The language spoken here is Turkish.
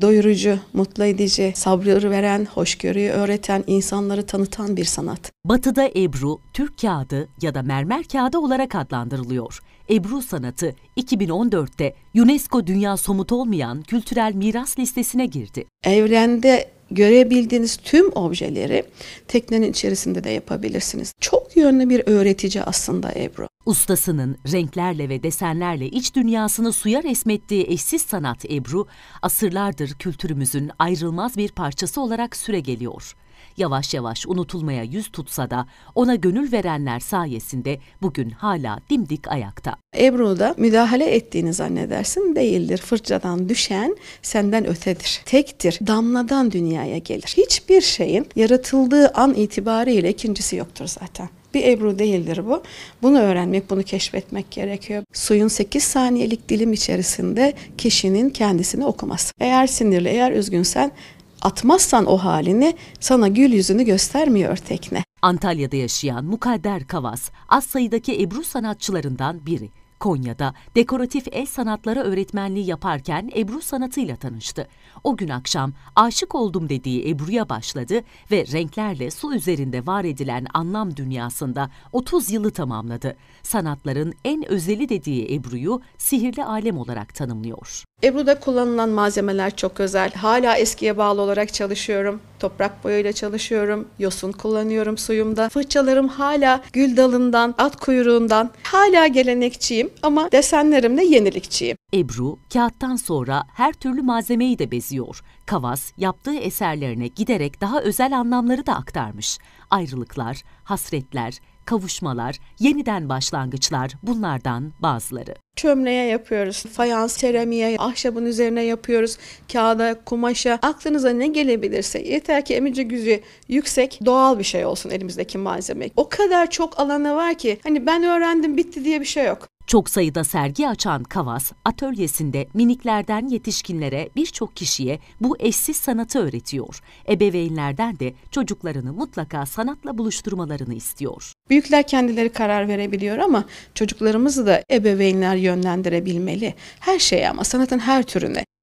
doyurucu, mutlu edici, sabrı veren, hoşgörüyü öğreten, insanları tanıtan bir sanat. Batı'da Ebru, Türk kağıdı ya da mermer kağıdı olarak adlandırılıyor. Ebru sanatı 2014'te UNESCO Dünya Somut Olmayan Kültürel Miras listesine girdi. Evrende görebildiğiniz tüm objeleri teknenin içerisinde de yapabilirsiniz. Çok yönlü bir öğretici aslında Ebru. Ustasının renklerle ve desenlerle iç dünyasını suya resmettiği eşsiz sanat Ebru, asırlardır kültürümüzün ayrılmaz bir parçası olarak süre geliyor. Yavaş yavaş unutulmaya yüz tutsa da ona gönül verenler sayesinde bugün hala dimdik ayakta. Ebru'da müdahale ettiğini zannedersin değildir. Fırçadan düşen senden ötedir. Tektir. Damladan dünyaya gelir. Hiçbir şeyin yaratıldığı an itibariyle ikincisi yoktur zaten bir ebru değildir bu. Bunu öğrenmek, bunu keşfetmek gerekiyor. Suyun 8 saniyelik dilim içerisinde kişinin kendisini okuması. Eğer sinirli, eğer üzgünsen atmazsan o halini sana gül yüzünü göstermiyor tekne. Antalya'da yaşayan Mukadder Kavas, az sayıdaki Ebru sanatçılarından biri. Konya'da dekoratif el sanatları öğretmenliği yaparken Ebru sanatıyla tanıştı. O gün akşam aşık oldum dediği Ebru'ya başladı ve renklerle su üzerinde var edilen anlam dünyasında 30 yılı tamamladı. Sanatların en özeli dediği Ebru'yu sihirli alem olarak tanımlıyor. Ebru'da kullanılan malzemeler çok özel. Hala eskiye bağlı olarak çalışıyorum. Toprak boyayla çalışıyorum. Yosun kullanıyorum suyumda. Fırçalarım hala gül dalından, at kuyruğundan. Hala gelenekçiyim ama desenlerimle yenilikçiyim. Ebru, kağıttan sonra her türlü malzemeyi de beziyor. Kavas, yaptığı eserlerine giderek daha özel anlamları da aktarmış. Ayrılıklar, hasretler, kavuşmalar, yeniden başlangıçlar bunlardan bazıları. Çömleğe yapıyoruz, fayans, seramiğe, ahşabın üzerine yapıyoruz, kağıda, kumaşa. Aklınıza ne gelebilirse yeter ki emici gücü yüksek, doğal bir şey olsun elimizdeki malzeme. O kadar çok alanı var ki hani ben öğrendim bitti diye bir şey yok. Çok sayıda sergi açan Kavas, atölyesinde miniklerden yetişkinlere birçok kişiye bu eşsiz sanatı öğretiyor. Ebeveynlerden de çocuklarını mutlaka sanatla buluşturmalarını istiyor. Büyükler kendileri karar verebiliyor ama çocuklarımızı da ebeveynler yönlendirebilmeli. Her şeye ama sanatın her türüne.